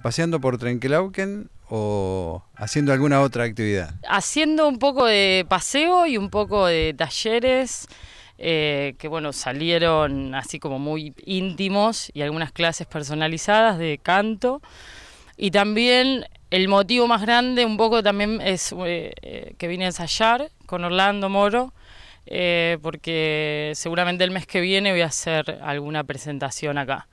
¿Paseando por Trenquelauquen o haciendo alguna otra actividad? Haciendo un poco de paseo y un poco de talleres. Eh, que bueno, salieron así como muy íntimos y algunas clases personalizadas de canto. Y también el motivo más grande un poco también es eh, eh, que vine a ensayar con Orlando Moro, porque seguramente el mes que viene voy a hacer alguna presentación acá.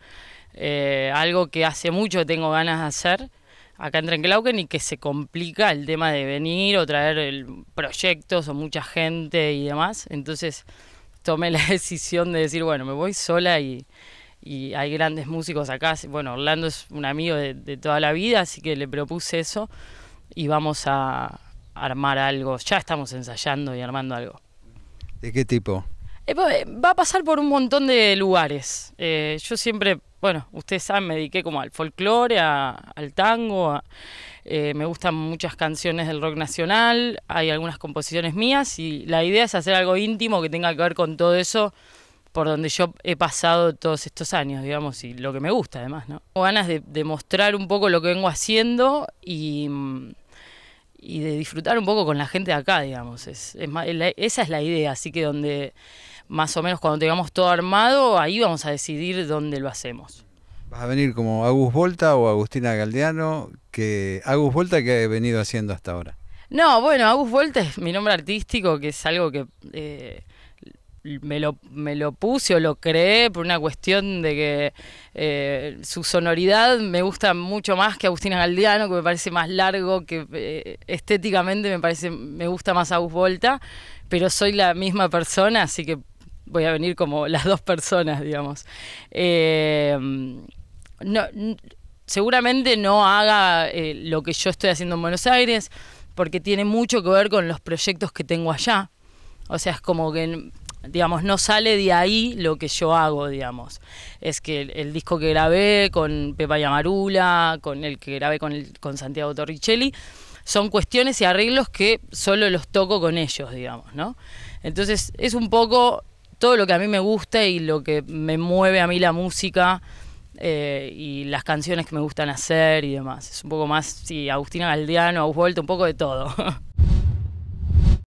Eh, algo que hace mucho tengo ganas de hacer acá en Trenklauken y que se complica el tema de venir o traer proyectos o mucha gente y demás. Entonces tomé la decisión de decir, bueno, me voy sola y, hay grandes músicos acá. Bueno, Orlando es un amigo de, toda la vida, así que le propuse eso y vamos a armar algo. Ya estamos ensayando y armando algo. ¿De qué tipo? Eh, va a pasar por un montón de lugares. Eh, yo siempre bueno, ustedes saben, me dediqué como al folclore, al tango, eh, me gustan muchas canciones del rock nacional, hay algunas composiciones mías y la idea es hacer algo íntimo que tenga que ver con todo eso por donde yo he pasado todos estos años, digamos, y lo que me gusta además, ¿no? Tengo ganas de, de mostrar un poco lo que vengo haciendo y, de disfrutar un poco con la gente de acá, digamos, esa es la idea, así que donde más o menos cuando tengamos todo armado, ahí vamos a decidir dónde lo hacemos. ¿Vas a venir como Agus Volta o Agustina Galdeano? Que, Agus Volta que he venido haciendo hasta ahora. No, bueno, Agus Volta es mi nombre artístico, que es algo que eh, me, lo, puse o lo creé por una cuestión de que eh, su sonoridad me gusta mucho más que Agustina Galdiano, que me parece más largo, que eh, estéticamente me parece me gusta más Agus Volta, pero soy la misma persona, así que voy a venir como las dos personas, digamos. Eh, seguramente no haga eh, lo que yo estoy haciendo en Buenos Aires, porque tiene mucho que ver con los proyectos que tengo allá. O sea, es como que, digamos, no sale de ahí lo que yo hago, digamos. Es que el, disco que grabé con Pepa Yamarula, con el que grabé con, con Santiago Torricelli, son cuestiones y arreglos que solo los toco con ellos, digamos, ¿no? Entonces es un poco todo lo que a mí me gusta y lo que me mueve a mí la música eh, y las canciones que me gustan hacer y demás. Es un poco más, si Agustina Galdiano, ha vuelto un poco de todo.